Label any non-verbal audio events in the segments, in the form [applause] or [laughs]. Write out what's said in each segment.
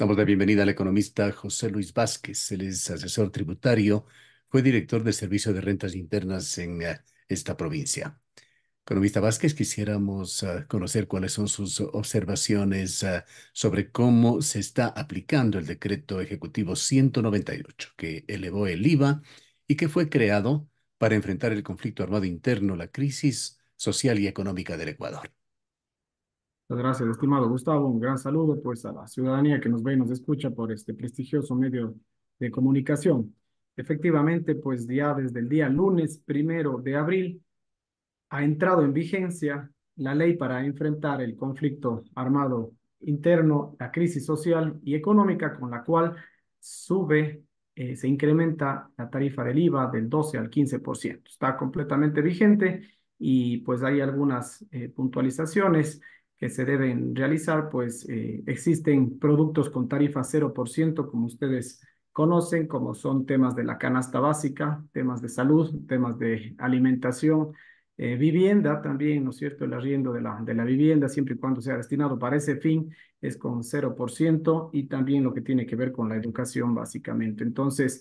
Damos la bienvenida al economista José Luis Vázquez. Él es asesor tributario, fue director del Servicio de Rentas Internas en eh, esta provincia. Economista Vázquez, quisiéramos eh, conocer cuáles son sus observaciones eh, sobre cómo se está aplicando el decreto ejecutivo 198 que elevó el IVA y que fue creado para enfrentar el conflicto armado interno, la crisis social y económica del Ecuador. Muchas gracias, estimado Gustavo. Un gran saludo pues a la ciudadanía que nos ve y nos escucha por este prestigioso medio de comunicación. Efectivamente, pues ya desde el día lunes primero de abril ha entrado en vigencia la ley para enfrentar el conflicto armado interno, la crisis social y económica con la cual sube, eh, se incrementa la tarifa del IVA del 12 al 15%. Está completamente vigente y pues hay algunas eh, puntualizaciones que se deben realizar, pues eh, existen productos con tarifa 0%, como ustedes conocen, como son temas de la canasta básica, temas de salud, temas de alimentación, eh, vivienda también, ¿no es cierto? El arriendo de la, de la vivienda, siempre y cuando sea destinado para ese fin, es con 0% y también lo que tiene que ver con la educación, básicamente. Entonces,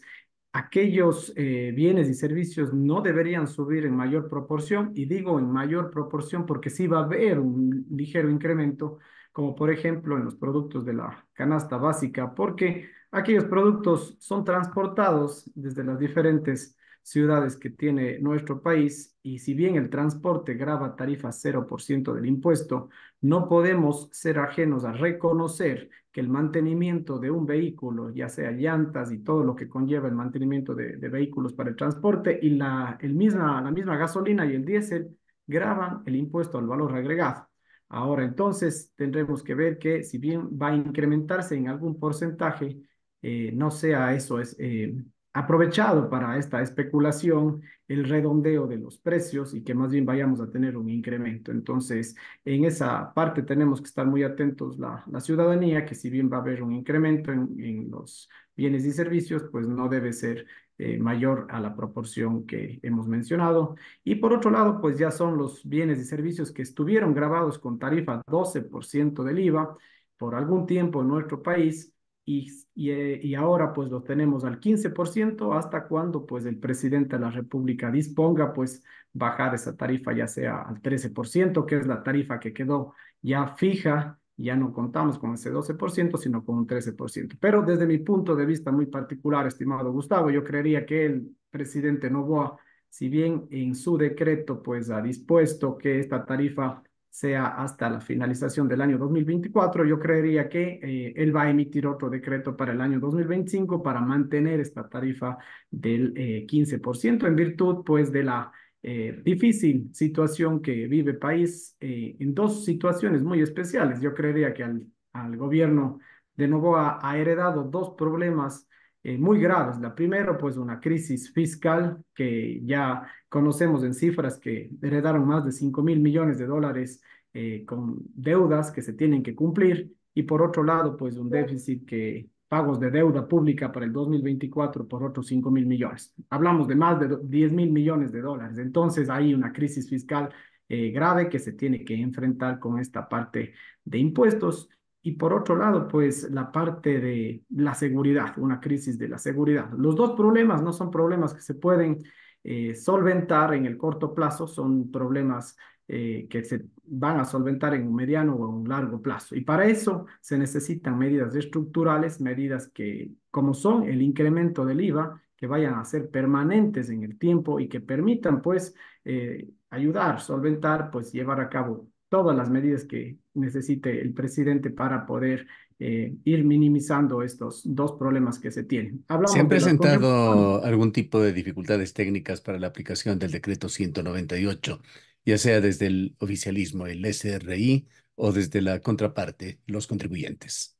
aquellos eh, bienes y servicios no deberían subir en mayor proporción, y digo en mayor proporción porque sí va a haber un ligero incremento, como por ejemplo en los productos de la canasta básica, porque aquellos productos son transportados desde las diferentes ciudades que tiene nuestro país y si bien el transporte grava tarifa 0% del impuesto, no podemos ser ajenos a reconocer el mantenimiento de un vehículo, ya sea llantas y todo lo que conlleva el mantenimiento de, vehículos para el transporte y la, misma, la misma gasolina y el diésel, graban el impuesto al valor agregado. Ahora, entonces, tendremos que ver que si bien va a incrementarse en algún porcentaje, eh, no sea eso, es, eh, aprovechado para esta especulación el redondeo de los precios y que más bien vayamos a tener un incremento. Entonces, en esa parte tenemos que estar muy atentos la, ciudadanía, que si bien va a haber un incremento en, los bienes y servicios, pues no debe ser eh, mayor a la proporción que hemos mencionado. Y por otro lado, pues ya son los bienes y servicios que estuvieron grabados con tarifa 12% del IVA por algún tiempo en nuestro país y, eh, y, ahora pues lo tenemos al 15% hasta cuando pues el presidente de la República disponga pues bajar esa tarifa ya sea al 13%, que es la tarifa que quedó ya fija, ya no contamos con ese 12%, sino con un 13%. Pero desde mi punto de vista muy particular, estimado Gustavo, yo creería que el presidente Novoa, si bien en su decreto pues ha dispuesto que esta tarifa sea hasta la finalización del año 2024, yo creería que eh, él va a emitir otro decreto para el año 2025 para mantener esta tarifa del 15% eh, en virtud pues de la eh, difícil situación que vive el país en dos situaciones muy especiales. Yo creería que al, al gobierno de Novoa ha heredado dos problemas eh, muy graves. La primera, pues una crisis fiscal que ya conocemos en cifras que heredaron más de 5 mil millones de dólares eh, con deudas que se tienen que cumplir. Y por otro lado, pues un déficit que pagos de deuda pública para el 2024 por otros 5 mil millones. Hablamos de más de 10 mil millones de dólares. Entonces hay una crisis fiscal eh, grave que se tiene que enfrentar con esta parte de impuestos. Y por otro lado, pues la parte de la seguridad, una crisis de la seguridad. Los dos problemas no son problemas que se pueden eh, solventar en el corto plazo, son problemas eh, que se van a solventar en un mediano o un largo plazo. Y para eso se necesitan medidas estructurales, medidas que, como son el incremento del IVA, que vayan a ser permanentes en el tiempo y que permitan, pues, eh, ayudar, solventar, pues, llevar a cabo todas las medidas que necesite el presidente para poder eh, ir minimizando estos dos problemas que se tienen. Hablamos ¿Se han presentado algún tipo de dificultades técnicas para la aplicación del decreto 198, ya sea desde el oficialismo, el SRI, o desde la contraparte, los contribuyentes?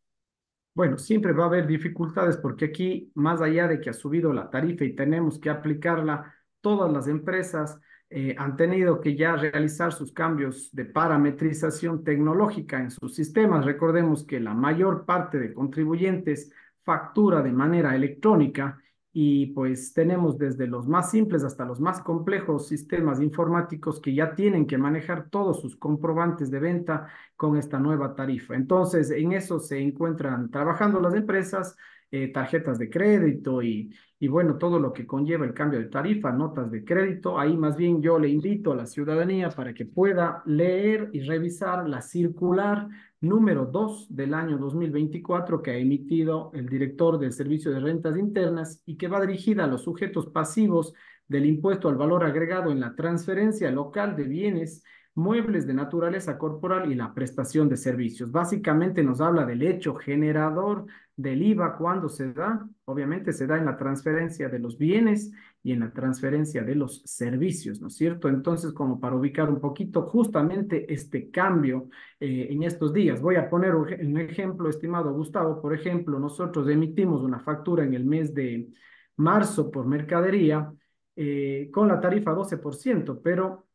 Bueno, siempre va a haber dificultades porque aquí, más allá de que ha subido la tarifa y tenemos que aplicarla, todas las empresas eh, han tenido que ya realizar sus cambios de parametrización tecnológica en sus sistemas. Recordemos que la mayor parte de contribuyentes factura de manera electrónica y pues tenemos desde los más simples hasta los más complejos sistemas informáticos que ya tienen que manejar todos sus comprobantes de venta con esta nueva tarifa. Entonces, en eso se encuentran trabajando las empresas, eh, tarjetas de crédito y, y bueno, todo lo que conlleva el cambio de tarifa, notas de crédito. Ahí más bien yo le invito a la ciudadanía para que pueda leer y revisar la circular número 2 del año 2024 que ha emitido el director del Servicio de Rentas Internas y que va dirigida a los sujetos pasivos del impuesto al valor agregado en la transferencia local de bienes muebles de naturaleza corporal y la prestación de servicios. Básicamente nos habla del hecho generador del IVA cuando se da. Obviamente se da en la transferencia de los bienes y en la transferencia de los servicios, ¿no es cierto? Entonces, como para ubicar un poquito justamente este cambio eh, en estos días, voy a poner un ejemplo, estimado Gustavo, por ejemplo, nosotros emitimos una factura en el mes de marzo por mercadería eh, con la tarifa 12%, pero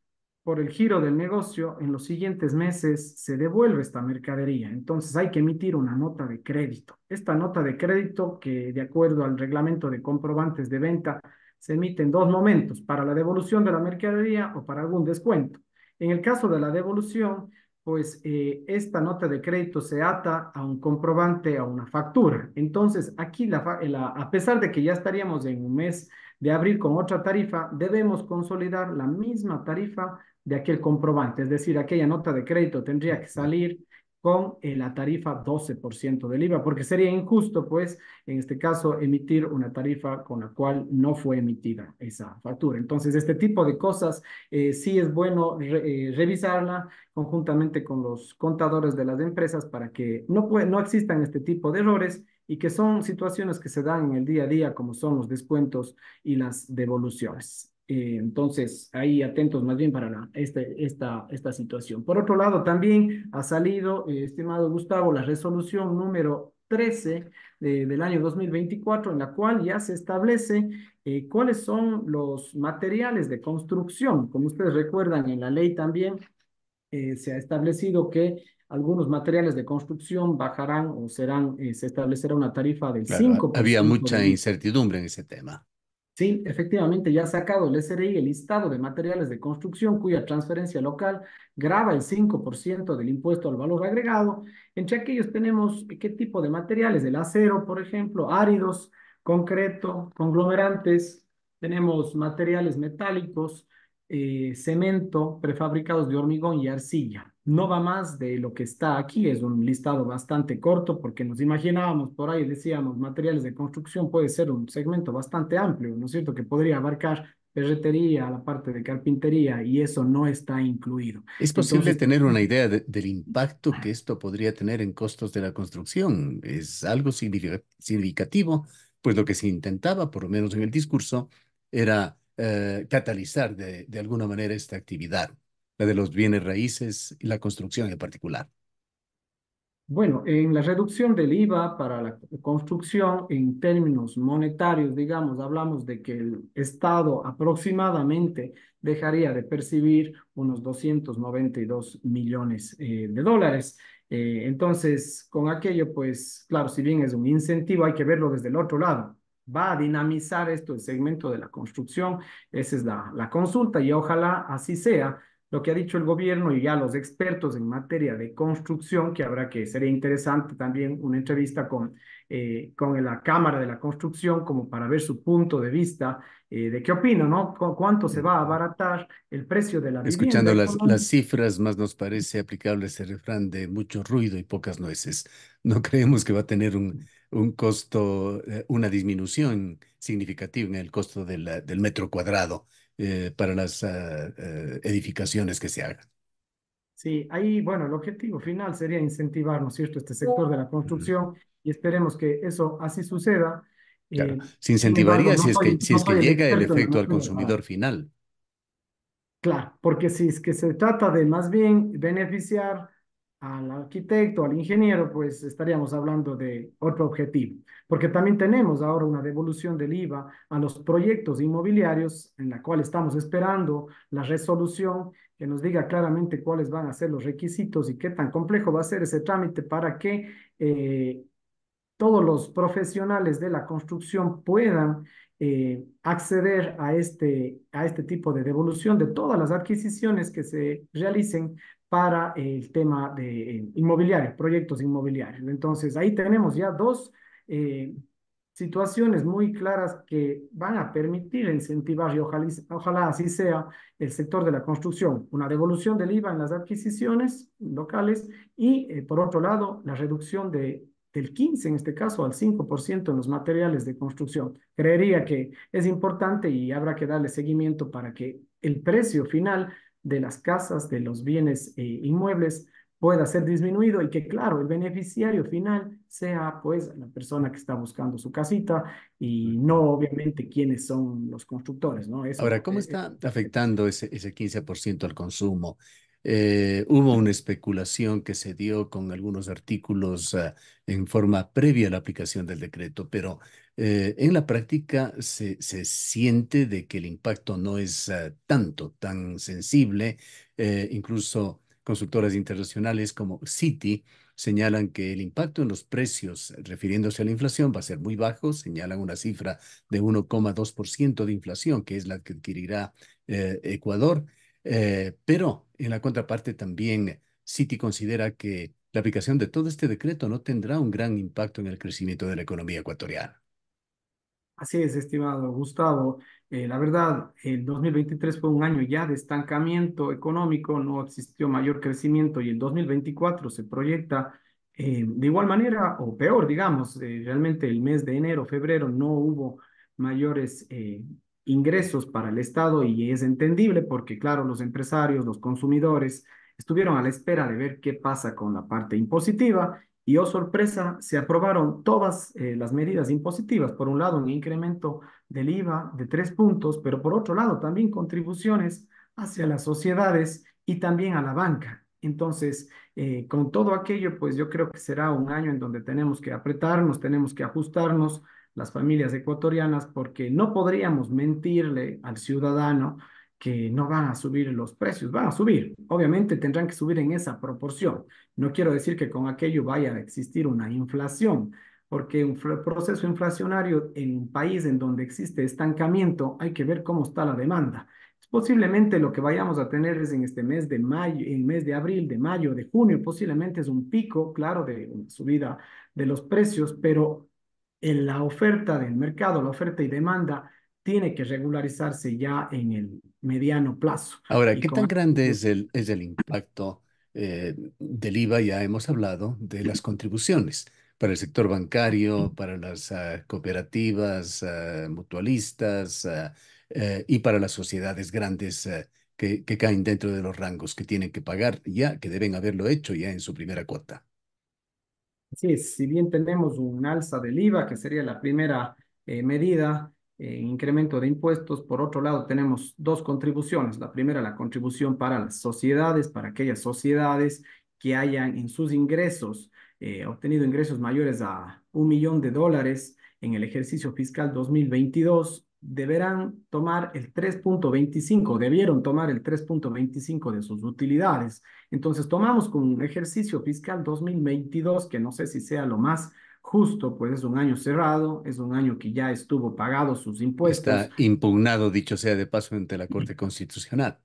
por el giro del negocio, en los siguientes meses se devuelve esta mercadería. Entonces hay que emitir una nota de crédito. Esta nota de crédito que de acuerdo al reglamento de comprobantes de venta se emite en dos momentos, para la devolución de la mercadería o para algún descuento. En el caso de la devolución, pues eh, esta nota de crédito se ata a un comprobante, a una factura. Entonces, aquí, a pesar de que ya estaríamos en un mes de abril con otra tarifa, debemos consolidar la misma tarifa de aquel comprobante, es decir, aquella nota de crédito tendría que salir con eh, la tarifa 12% del IVA, porque sería injusto, pues, en este caso, emitir una tarifa con la cual no fue emitida esa factura. Entonces, este tipo de cosas eh, sí es bueno eh, revisarla conjuntamente con los contadores de las empresas para que no, no existan este tipo de errores y que son situaciones que se dan en el día a día, como son los descuentos y las devoluciones. Eh, entonces, ahí atentos más bien para la, este, esta, esta situación. Por otro lado, también ha salido, eh, estimado Gustavo, la resolución número 13 eh, del año 2024, en la cual ya se establece cuáles son los materiales de construcción. Como ustedes recuerdan, en la ley también se ha establecido que algunos materiales de construcción bajarán o serán, se establecerá una tarifa del 5%. Había mucha incertidumbre en ese tema. Sí, efectivamente, ya ha sacado el SRI el listado de materiales de construcción cuya transferencia local grava el 5% del impuesto al valor agregado. Entre aquellos tenemos eh, qué tipo de materiales, el acero, por ejemplo, áridos, concreto, conglomerantes, tenemos materiales metálicos, eh, cemento prefabricados de hormigón y arcilla. No va más de lo que está aquí, es un listado bastante corto porque nos imaginábamos por ahí, decíamos, materiales de construcción puede ser un segmento bastante amplio, ¿no es cierto?, que podría abarcar perretería, la parte de carpintería y eso no está incluido. ¿Es posible tener una idea del impacto que esto podría tener en costos de la construcción? Es algo significativo, pues lo que se intentaba, por lo menos en el discurso, era eh, catalizar de, alguna manera esta actividad, la de los bienes raíces y la construcción en particular. Bueno, en la reducción del IVA para la construcción, en términos monetarios, digamos, hablamos de que el Estado aproximadamente dejaría de percibir unos 292 millones eh, de dólares. Eh, entonces, con aquello, pues, claro, si bien es un incentivo, hay que verlo desde el otro lado va a dinamizar esto, el segmento de la construcción. Esa es la, la consulta y ojalá así sea lo que ha dicho el gobierno y ya los expertos en materia de construcción, que habrá que sería interesante también una entrevista con, eh, con la Cámara de la Construcción como para ver su punto de vista eh, de qué opino ¿no? ¿Cuánto se va a abaratar el precio de la vivienda? Escuchando las, las cifras, más nos parece aplicable ese refrán de mucho ruido y pocas nueces. No creemos que va a tener un un costo, eh, una disminución significativa en el costo del metro cuadrado eh, para las ah, eh, edificaciones que se hagan. Sí, ahí, bueno, el objetivo final sería incentivar, ¿no es cierto?, este sector de la construcción y esperemos que eso así suceda. Claro. se incentivaría si, es que, si es que llega el efecto al consumidor final. Claro, porque si es que se trata de más bien beneficiar al arquitecto, al ingeniero, pues estaríamos hablando de otro objetivo, porque también tenemos ahora una devolución del IVA a los proyectos inmobiliarios en la cual estamos esperando la resolución que nos diga claramente cuáles van a ser los requisitos y qué tan complejo va a ser ese trámite para que eh, todos los profesionales de la construcción puedan eh, acceder a este, a este tipo de devolución de todas las adquisiciones que se realicen para el tema de eh, inmobiliario, proyectos inmobiliarios. Entonces, ahí tenemos ya dos eh, situaciones muy claras que van a permitir incentivar, y ojalá, así sea, el sector de la construcción, una devolución del IVA en las adquisiciones locales y, eh, por otro lado, la reducción de, del 15, en este caso, al 5% en los materiales de construcción. Creería que es importante y habrá que darle seguimiento para que el precio final de las casas, de los bienes eh, inmuebles, pueda ser disminuido y que, claro, el beneficiario final sea, pues, la persona que está buscando su casita y no, obviamente, quienes son los constructores, ¿no? Ahora, ¿cómo eh, está eh, afectando ese, ese 15% al consumo? hubo una especulación que se dio con algunos artículos ah, en forma previa a la aplicación del decreto, pero eh, en la práctica se, siente de que el impacto no es ah, tanto, tan sensible. Eh, incluso consultoras internacionales como Citi señalan que el impacto en los precios, refiriéndose a la inflación, va a ser muy bajo. Señalan una cifra de 1,2% de inflación, que es la que adquirirá eh, Ecuador. pero en la contraparte también Citi considera que la aplicación de todo este decreto no tendrá un gran impacto en el crecimiento de la economía ecuatoriana. Así es, estimado Gustavo. Eh, la verdad, el 2023 fue un año ya de estancamiento económico, no existió mayor crecimiento y el 2024 se proyecta eh, de igual manera o peor, digamos. Eh, realmente el mes de enero, febrero no hubo mayores ingresos para el Estado y es entendible porque, claro, los empresarios, los consumidores estuvieron a la espera de ver qué pasa con la parte impositiva y oh sorpresa, se aprobaron todas eh, las medidas impositivas. Por un lado, un incremento del IVA de tres puntos, pero por otro lado, también contribuciones hacia las sociedades y también a la banca. Entonces, eh, con todo aquello, pues yo creo que será un año en donde tenemos que apretarnos, tenemos que ajustarnos las familias ecuatorianas, porque no podríamos mentirle al ciudadano que no van a subir los precios, van a subir. Obviamente tendrán que subir en esa proporción. No quiero decir que con aquello vaya a existir una inflación, porque un proceso inflacionario en un país en donde existe estancamiento, hay que ver cómo está la demanda. Posiblemente lo que vayamos a tener es en este mes de mayo, en mes de abril, de mayo, de junio, posiblemente es un pico, claro, de una subida de los precios, pero en la oferta del mercado, la oferta y demanda, tiene que regularizarse ya en el mediano plazo. Ahora, ¿qué tan grande es el, es el impacto eh, del IVA? Ya hemos hablado de las contribuciones para el sector bancario, para las ah, cooperativas, ah, mutualistas ah, eh, y para las sociedades grandes que, caen dentro de los rangos que tienen que pagar ya, que deben haberlo hecho ya en su primera cuota. Sí, si bien tenemos un alza del IVA, que sería la primera eh, medida, eh, incremento de impuestos. Por otro lado, tenemos dos contribuciones. La primera, la contribución para las sociedades, para aquellas sociedades que hayan en sus ingresos eh, obtenido ingresos mayores a un millón de dólares en el ejercicio fiscal 2022, deberán tomar el 3.25, debieron tomar el 3.25 de sus utilidades. Entonces, tomamos con un ejercicio fiscal 2022, que no sé si sea lo más justo, pues es un año cerrado, es un año que ya estuvo pagado sus impuestos. Está impugnado, dicho sea de paso, ante la Corte Constitucional.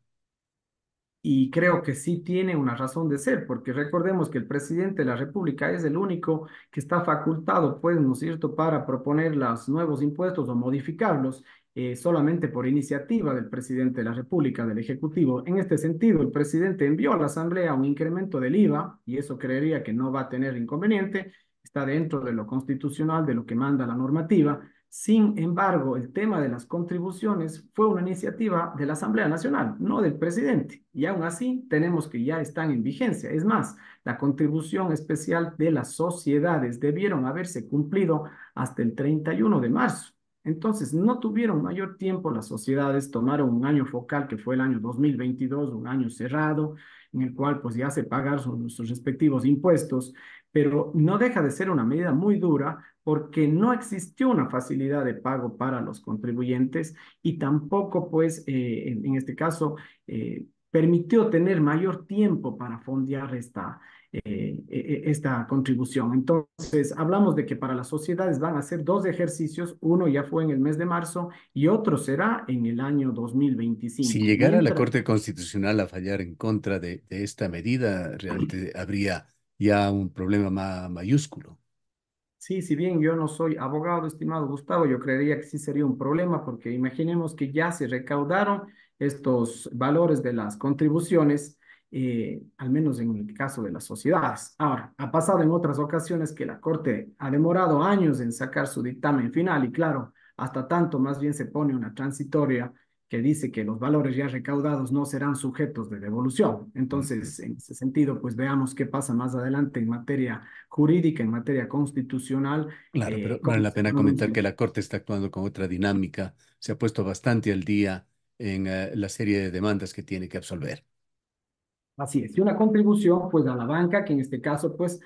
Y creo que sí tiene una razón de ser, porque recordemos que el presidente de la República es el único que está facultado, pues, ¿no es cierto?, para proponer los nuevos impuestos o modificarlos eh, solamente por iniciativa del presidente de la República, del Ejecutivo. En este sentido, el presidente envió a la Asamblea un incremento del IVA, y eso creería que no va a tener inconveniente, está dentro de lo constitucional, de lo que manda la normativa. Sin embargo, el tema de las contribuciones fue una iniciativa de la Asamblea Nacional, no del presidente. Y aún así, tenemos que ya están en vigencia. Es más, la contribución especial de las sociedades debieron haberse cumplido hasta el 31 de marzo. Entonces, no tuvieron mayor tiempo las sociedades, tomaron un año focal que fue el año 2022, un año cerrado, en el cual pues ya se pagaron sus, sus respectivos impuestos pero no deja de ser una medida muy dura porque no existió una facilidad de pago para los contribuyentes y tampoco, pues, eh, en, este caso, eh, permitió tener mayor tiempo para fondear esta, eh, e, e, esta contribución. Entonces, hablamos de que para las sociedades van a ser dos ejercicios, uno ya fue en el mes de marzo y otro será en el año 2025. Si llegara la Corte Constitucional a fallar en contra de, de esta medida, realmente habría ya un problema más mayúsculo. Sí, si bien yo no soy abogado, estimado Gustavo, yo creería que sí sería un problema porque imaginemos que ya se recaudaron estos valores de las contribuciones, eh, al menos en el caso de las sociedades. Ahora, ha pasado en otras ocasiones que la Corte ha demorado años en sacar su dictamen final y claro, hasta tanto más bien se pone una transitoria que dice que los valores ya recaudados no serán sujetos de devolución. Entonces, en ese sentido, pues veamos qué pasa más adelante en materia jurídica, en materia constitucional. Claro, eh, pero vale la pena comentar que la Corte está actuando con otra dinámica, se ha puesto bastante al día en eh, la serie de demandas que tiene que absolver. Así es, y una contribución pues a la banca, que en este caso pues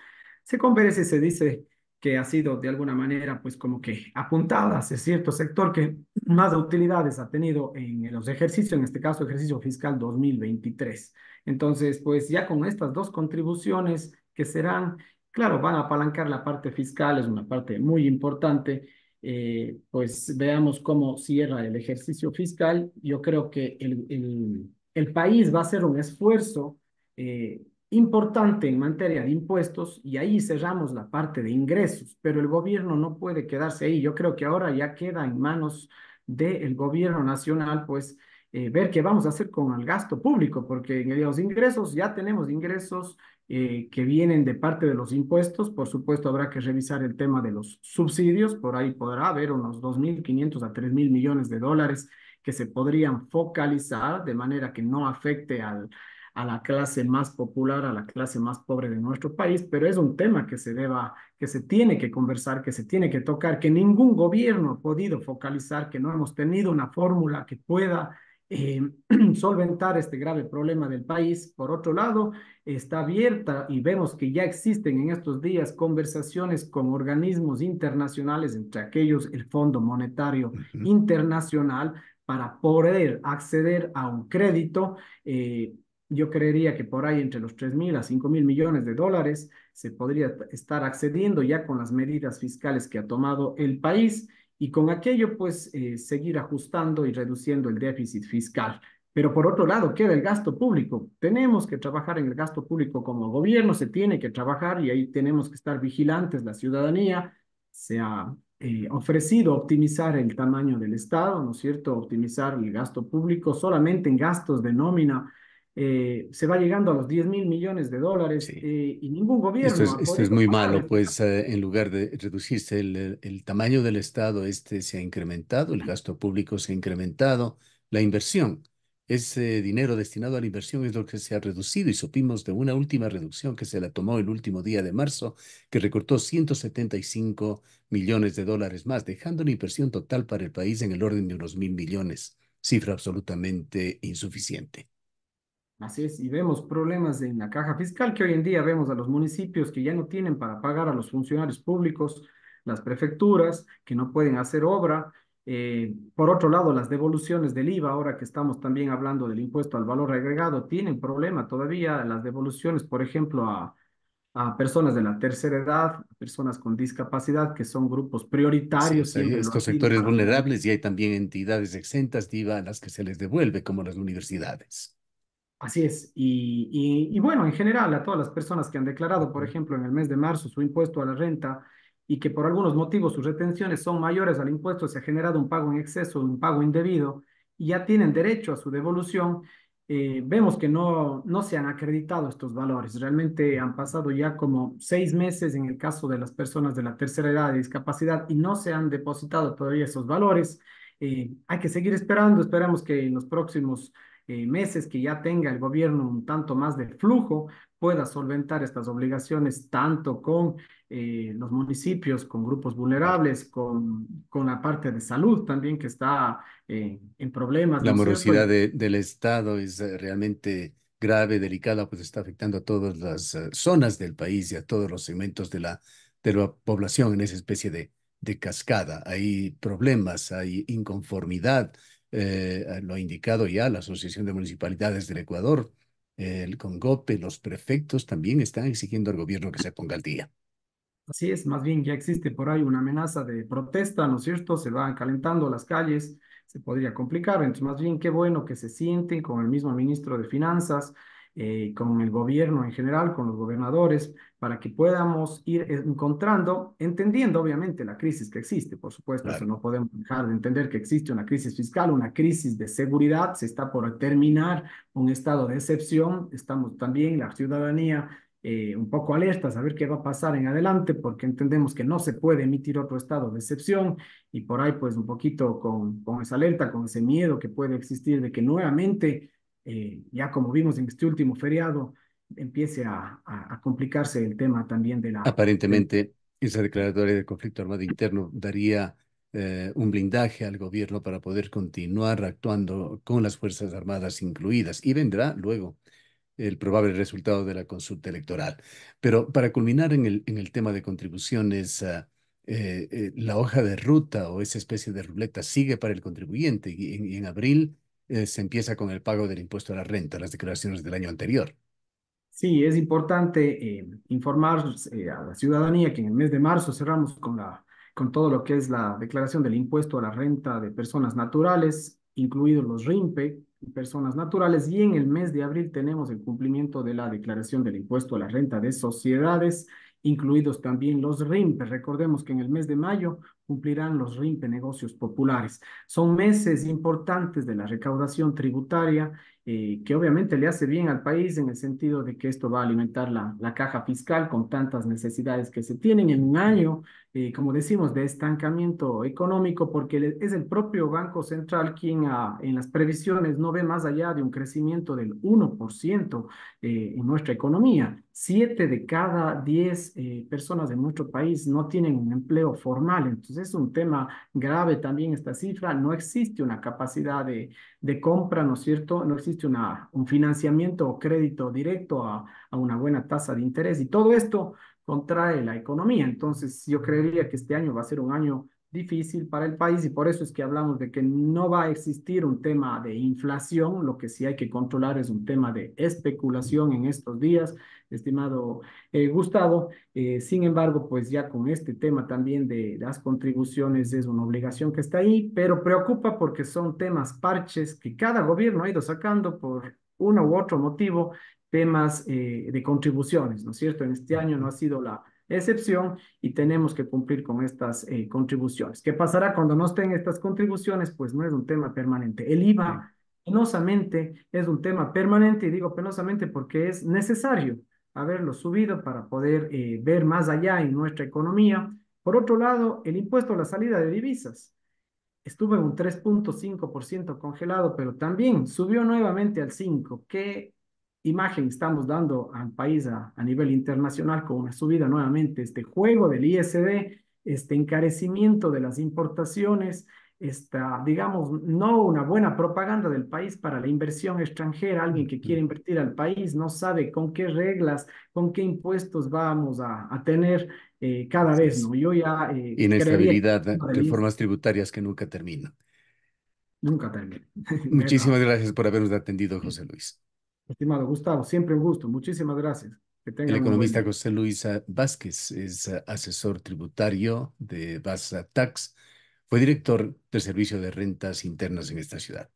se converse, se dice que ha sido de alguna manera pues como que apuntada hacia cierto sector que más utilidades ha tenido en los ejercicios, en este caso ejercicio fiscal 2023. Entonces, pues ya con estas dos contribuciones que serán, claro, van a apalancar la parte fiscal, es una parte muy importante, eh, pues veamos cómo cierra el ejercicio fiscal. Yo creo que el, el, país va a hacer un esfuerzo. Eh, importante en materia de impuestos y ahí cerramos la parte de ingresos, pero el gobierno no puede quedarse ahí. Yo creo que ahora ya queda en manos del gobierno nacional, pues, eh, ver qué vamos a hacer con el gasto público, porque en los ingresos ya tenemos ingresos eh, que vienen de parte de los impuestos. Por supuesto, habrá que revisar el tema de los subsidios, por ahí podrá haber unos 2.500 a 3.000 millones de dólares que se podrían focalizar de manera que no afecte al a la clase más popular, a la clase más pobre de nuestro país, pero es un tema que se deba, que se tiene que conversar, que se tiene que tocar, que ningún gobierno ha podido focalizar, que no hemos tenido una fórmula que pueda eh, [clears throat] solventar este grave problema del país. Por otro lado, está abierta y vemos que ya existen en estos días conversaciones con organismos internacionales, entre aquellos el Fondo Monetario Internacional, para poder acceder a un crédito. Eh, yo creería que por ahí entre los 3 mil a 5 mil millones de dólares se podría estar accediendo ya con las medidas fiscales que ha tomado el país y con aquello pues eh, seguir ajustando y reduciendo el déficit fiscal. Pero por otro lado, queda el gasto público. Tenemos que trabajar en el gasto público como gobierno, se tiene que trabajar y ahí tenemos que estar vigilantes, la ciudadanía. Se ha eh, ofrecido optimizar el tamaño del Estado, ¿no es cierto? Optimizar el gasto público solamente en gastos de nómina eh, se va llegando a los 10 mil millones de dólares eh, y ningún gobierno. Esto es, muy malo, pues eh, en lugar de reducirse el, tamaño del Estado, este se ha incrementado, el gasto público se ha incrementado, la inversión, ese dinero destinado a la inversión es lo que se ha reducido y supimos de una última reducción que se la tomó el último día de marzo, que recortó 175 millones de dólares más, dejando la inversión total para el país en el orden de unos mil millones, cifra absolutamente insuficiente. Así es, y vemos problemas en la caja fiscal que hoy en día vemos a los municipios que ya no tienen para pagar a los funcionarios públicos, las prefecturas que no pueden hacer obra. Eh, por otro lado, las devoluciones del IVA, ahora que estamos también hablando del impuesto al valor agregado, tienen problema todavía las devoluciones, por ejemplo, a, personas de la tercera edad, personas con discapacidad, que son grupos prioritarios. Sí, hay estos sectores vulnerables y hay también entidades exentas de IVA a las que se les devuelve, como las universidades. Así es. Y, bueno, en general, a todas las personas que han declarado, por ejemplo, en el mes de marzo su impuesto a la renta y que por algunos motivos sus retenciones son mayores al impuesto, se ha generado un pago en exceso, un pago indebido, y ya tienen derecho a su devolución, eh, vemos que no, no se han acreditado estos valores. Realmente han pasado ya como seis meses en el caso de las personas de la tercera edad de discapacidad y no se han depositado todavía esos valores. Eh, hay que seguir esperando, esperamos que en los próximos eh, meses que ya tenga el gobierno un tanto más de flujo, pueda solventar estas obligaciones tanto con eh, los municipios, con grupos vulnerables, con, con la parte de salud también que está eh, en problemas. La morosidad del Estado es realmente grave, delicada, pues está afectando a todas las zonas del país y a todos los segmentos de la, de la población en esa especie de, de cascada. Hay problemas, hay inconformidad, eh, lo ha indicado ya la Asociación de Municipalidades del Ecuador, el CONGOPE, los prefectos también están exigiendo al gobierno que se ponga al día. Así es, más bien ya existe por ahí una amenaza de protesta, ¿no es cierto? Se van calentando las calles, se podría complicar, entonces más bien qué bueno que se sienten con el mismo ministro de Finanzas, eh, con el gobierno en general, con los gobernadores, para que podamos ir encontrando, entendiendo obviamente la crisis que existe, por supuesto, no podemos dejar de entender que existe una crisis fiscal, una crisis de seguridad, se está por terminar un estado de excepción, estamos también la ciudadanía eh, un poco alerta a ver qué va a pasar en adelante, porque entendemos que no se puede emitir otro estado de excepción y por ahí pues un poquito con, con esa alerta, con ese miedo que puede existir de que nuevamente eh, ya como vimos en este último feriado, empiece a, complicarse el tema también de la... Aparentemente, esa declaratoria de conflicto armado interno daría eh, un blindaje al gobierno para poder continuar actuando con las Fuerzas Armadas incluidas y vendrá luego el probable resultado de la consulta electoral. Pero para culminar en el, tema de contribuciones, ah, eh, la hoja de ruta o esa especie de ruleta sigue para el contribuyente y en abril eh, se empieza con el pago del impuesto a la renta, las declaraciones del año anterior. Sí, es importante eh, informar eh, a la ciudadanía que en el mes de marzo cerramos con, la, con todo lo que es la declaración del impuesto a la renta de personas naturales, incluidos los RIMPE, personas naturales, y en el mes de abril tenemos el cumplimiento de la declaración del impuesto a la renta de sociedades, incluidos también los RIMPE. Recordemos que en el mes de mayo cumplirán los RIMPE negocios populares. Son meses importantes de la recaudación tributaria que obviamente le hace bien al país en el sentido de que esto va a alimentar la, la caja fiscal con tantas necesidades que se tienen en un año, eh, como decimos, de estancamiento económico, porque es el propio Banco Central quien ah, en las previsiones no ve más allá de un crecimiento del 1% eh, en nuestra economía. Siete de cada diez eh, personas de nuestro país no tienen un empleo formal, entonces es un tema grave también esta cifra, no existe una capacidad de, de compra, ¿no es cierto? No existe existe un financiamiento o crédito directo a, a una buena tasa de interés y todo esto contrae la economía. Entonces, yo creería que este año va a ser un año difícil para el país y por eso es que hablamos de que no va a existir un tema de inflación, lo que sí hay que controlar es un tema de especulación en estos días, estimado eh, Gustavo. Eh, sin embargo, pues ya con este tema también de las contribuciones es una obligación que está ahí, pero preocupa porque son temas parches que cada gobierno ha ido sacando por uno u otro motivo, temas eh, de contribuciones, ¿no es cierto? En este año no ha sido la excepción y tenemos que cumplir con estas eh, contribuciones. ¿Qué pasará cuando no estén estas contribuciones? Pues no es un tema permanente. El IVA, penosamente, es un tema permanente y digo penosamente porque es necesario haberlo subido para poder eh, ver más allá en nuestra economía. Por otro lado, el impuesto a la salida de divisas estuvo en un 3.5% congelado, pero también subió nuevamente al 5%. ¿Qué imagen estamos dando al país a, nivel internacional con una subida nuevamente, este juego del ISD, este encarecimiento de las importaciones, esta, digamos, no una buena propaganda del país para la inversión extranjera, alguien que quiere invertir al país no sabe con qué reglas, con qué impuestos vamos a, tener eh, cada vez, ¿no? Yo ya... Eh, Inestabilidad, reformas tributarias que nunca terminan. Nunca terminan. [laughs] Muchísimas gracias por habernos atendido, José Luis. Estimado Gustavo, siempre un gusto. Muchísimas gracias. el economista José Luis Vázquez es eh, asesor tributario de Vasa Tax. Fue director del Servicio de Rentas Internas en esta ciudad.